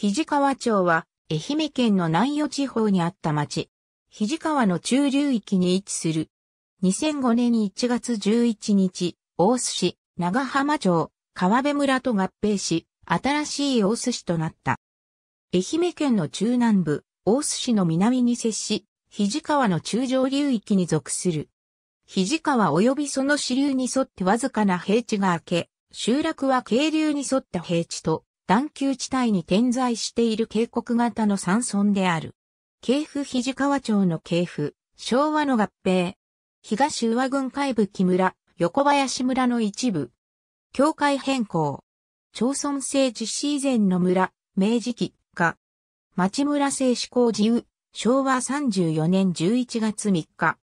肘川町は、愛媛県の南予地方にあった町。肘川の中流域に位置する。2005年1月11日、大須市、長浜町、川辺村と合併し、新しい大須市となった。愛媛県の中南部、大須市の南に接し、肘川の中上流域に属する。肘川及びその支流に沿ってわずかな平地が明け、集落は渓流に沿った平地と段丘地帯に点在している渓谷型の山村である。京府肘川町の京府、昭和の合併。東上和郡海部木村、横林村の一部。境界変更。町村制実施以前の村、明治期、か。町村制施行自由、昭和34年11月3日。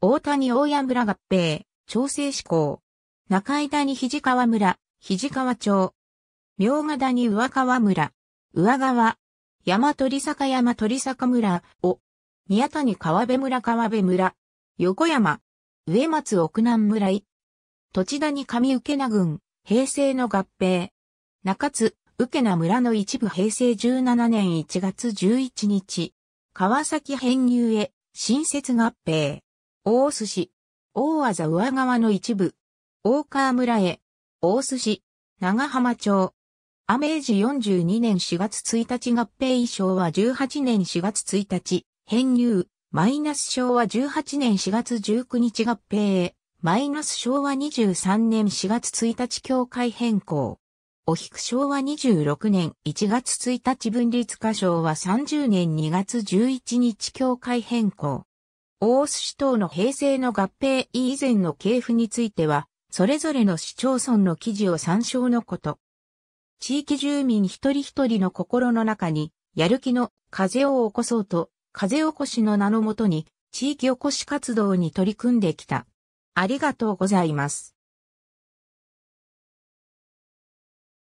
大谷大谷村合併、町政施行。中井谷肘川村、肘川町、明賀谷上川村、上川、山鳥坂山鳥坂村を、宮谷川辺村川辺村、横山、上松奥南村井、土地谷上受名郡、平成の合併、中津、受名村の一部平成17年1月11日、川崎編入へ、新設合併、大須市、大和上川の一部、大川村へ、大須市、長浜町、アメージ42年4月1日合併装は18年4月1日、編入、マイナス昭和18年4月19日合併マイナス昭和23年4月1日境界変更。お引く昭和26年1月1日分立化昭は30年2月11日境界変更。大須市等の平成の合併以前の系譜については、それぞれの市町村の記事を参照のこと。地域住民一人一人の心の中に、やる気の風を起こそうと、風起こしの名のもとに、地域おこし活動に取り組んできた。ありがとうございます。